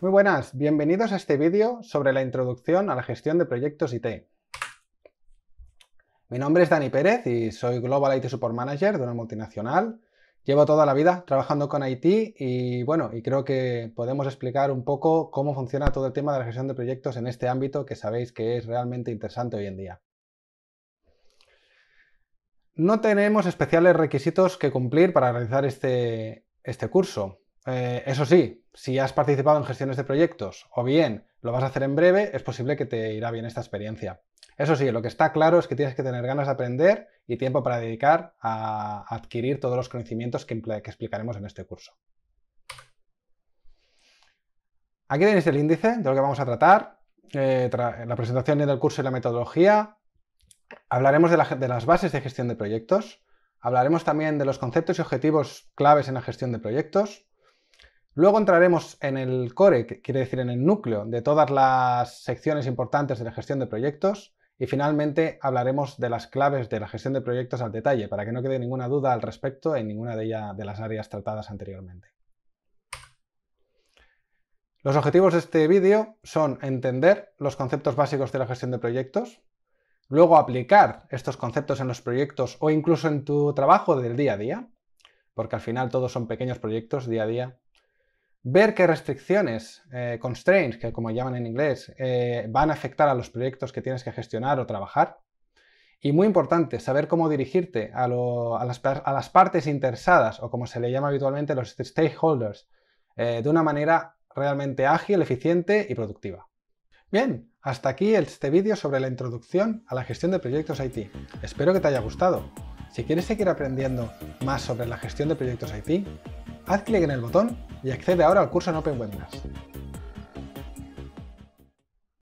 Muy buenas, bienvenidos a este vídeo sobre la introducción a la gestión de proyectos IT. Mi nombre es Dani Pérez y soy Global IT Support Manager de una multinacional. Llevo toda la vida trabajando con IT y bueno, y creo que podemos explicar un poco cómo funciona todo el tema de la gestión de proyectos en este ámbito que sabéis que es realmente interesante hoy en día. No tenemos especiales requisitos que cumplir para realizar este, este curso. Eh, eso sí, si has participado en gestiones de proyectos o bien lo vas a hacer en breve, es posible que te irá bien esta experiencia. Eso sí, lo que está claro es que tienes que tener ganas de aprender y tiempo para dedicar a adquirir todos los conocimientos que, explicaremos en este curso. Aquí tenéis el índice de lo que vamos a tratar, eh, la presentación del curso y la metodología. Hablaremos de las bases de gestión de proyectos. Hablaremos también de los conceptos y objetivos claves en la gestión de proyectos. Luego entraremos en el core, que quiere decir en el núcleo, de todas las secciones importantes de la gestión de proyectos. Y finalmente hablaremos de las claves de la gestión de proyectos al detalle, para que no quede ninguna duda al respecto en ninguna de, ellas, de las áreas tratadas anteriormente. Los objetivos de este vídeo son entender los conceptos básicos de la gestión de proyectos, luego aplicar estos conceptos en los proyectos o incluso en tu trabajo del día a día, porque al final todos son pequeños proyectos día a día ver qué restricciones, eh, constraints, que como llaman en inglés, eh, van a afectar a los proyectos que tienes que gestionar o trabajar. Y muy importante, saber cómo dirigirte a, las, partes interesadas o como se le llama habitualmente los stakeholders, eh, de una manera realmente ágil, eficiente y productiva. Bien, hasta aquí este vídeo sobre la introducción a la gestión de proyectos IT. Espero que te haya gustado. Si quieres seguir aprendiendo más sobre la gestión de proyectos IT, haz clic en el botón y accede ahora al curso en Open